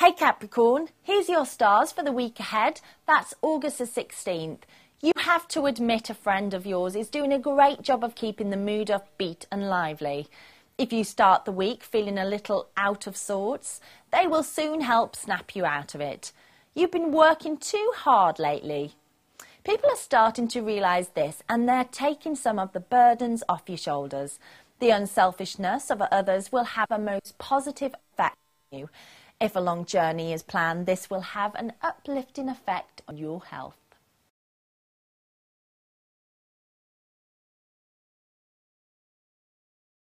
Hey Capricorn, here's your stars for the week ahead. That's August the 16th. You have to admit a friend of yours is doing a great job of keeping the mood upbeat and lively. If you start the week feeling a little out of sorts, they will soon help snap you out of it. You've been working too hard lately. People are starting to realise this and they're taking some of the burdens off your shoulders. The unselfishness of others will have a most positive effect on you. If a long journey is planned, this will have an uplifting effect on your health.